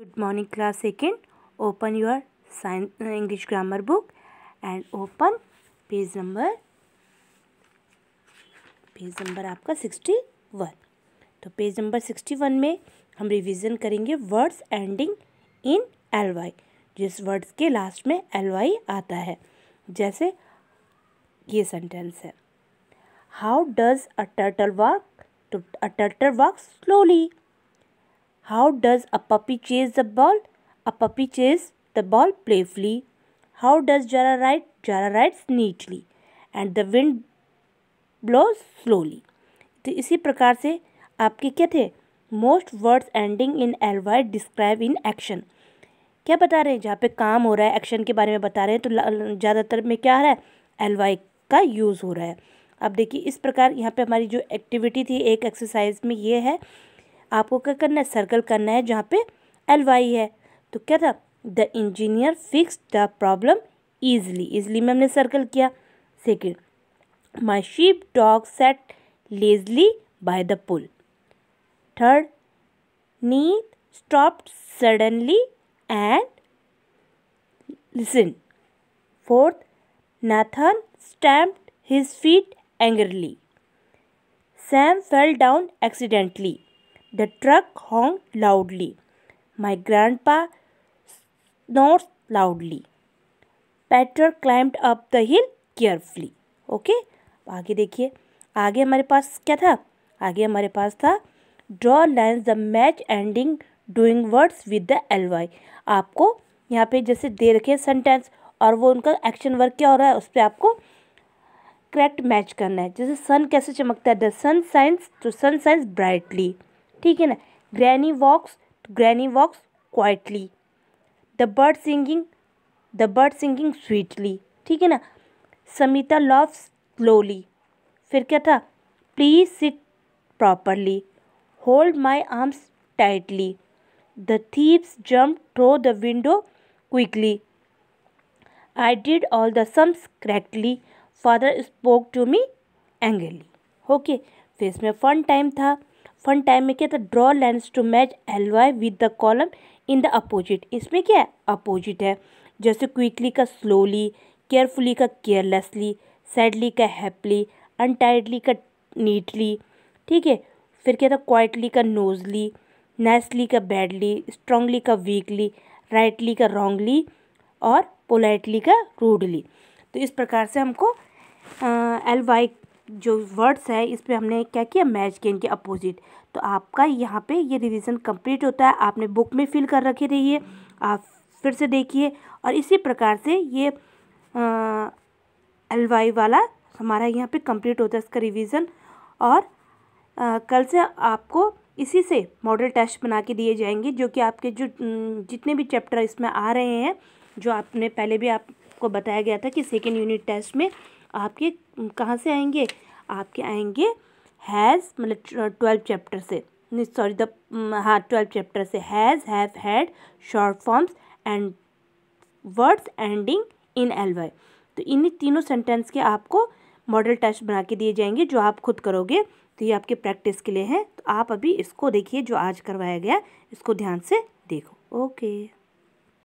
Good morning class second open your science English grammar book and open page number page number आपका sixty one तो page number sixty one में हम revision करेंगे words ending in L Y जिस words के last में L Y आता है जैसे ये सेंटेंस है how does a turtle work to a turtle work slowly How does a puppy chase the ball? A puppy chases the ball playfully. How does Jara ride? Jara rides neatly. And the wind blows slowly. तो इसी प्रकार से आपके क्या थे most words ending in L Y describe in action क्या बता रहे हैं जहाँ पे काम हो रहा है एक्शन के बारे में बता रहे हैं तो ज़्यादातर में क्या आ रहा है एल वाई का यूज़ हो रहा है अब देखिए इस प्रकार यहाँ पे हमारी जो एक्टिविटी थी एक एक्सरसाइज में ये है आपको क्या करना है सर्कल करना है जहाँ पे एल वाई है तो क्या था the engineer fix the problem easily easily में हमने सर्कल किया second my sheep dog sat lazily by the pool third neat stop suddenly and listen fourth Nathan stamp his feet angrily Sam fell down accidentally The truck honked loudly. My grandpa snored loudly. Peter climbed up the hill carefully. Okay okay? आगे देखिए आगे हमारे पास क्या था आगे हमारे पास था draw line the match ending doing words with the L Y आपको यहाँ पे जैसे दे रखे सेंटेंस और वो उनका एक्शन वर्क क्या हो रहा है उस पर आपको करेक्ट मैच करना है जैसे सन कैसे चमकता है the sun shines to sun shines brightly ठीक है ना granny walks granny walks quietly the bird singing the bird singing sweetly ठीक है ना समिता लव स्लोली फिर क्या था please sit properly hold my arms tightly the thieves jump through the window quickly I did all the sums correctly father spoke to me angrily okay फिर इसमें fun time था fun time में क्या था draw lines to match L Y with the column in the opposite इसमें क्या है opposite है जैसे क्विकली का स्लोली केयरफुली का केयरलेसली सैडली का हैप्पली अनटाइडली का नीटली ठीक है फिर क्या था क्वाइटली का नोजली नेस्टली का बैडली स्ट्रांगली का वीकली राइटली का रॉन्गली और पोलाइटली का रूडली तो इस प्रकार से हमको एल वाई जो वर्ड्स है इस पर हमने क्या किया मैच किया इनके अपोजिट तो आपका यहाँ पे ये रिवीजन कंप्लीट होता है आपने बुक में फिल कर रखे रहिए आप फिर से देखिए और इसी प्रकार से ये वाई वाला हमारा यहाँ पे कंप्लीट होता है इसका रिवीजन और आ, कल से आपको इसी से मॉडल टेस्ट बना के दिए जाएंगे जो कि आपके जो जितने भी चैप्टर इसमें आ रहे हैं जो आपने पहले भी आपको बताया गया था कि सेकेंड यूनिट टेस्ट में आपके कहाँ से आएंगे आपके आएंगे हैज़ मतलब ट्वेल्व चैप्टर से सॉरी द mm, हाँ ट्वेल्व चैप्टर से has have had short forms and words ending in L Y तो इन तीनों सेंटेंस के आपको मॉडल टेस्ट बना के दिए जाएंगे जो आप खुद करोगे तो ये आपके प्रैक्टिस के लिए हैं तो आप अभी इसको देखिए जो आज करवाया गया इसको ध्यान से देखो ओके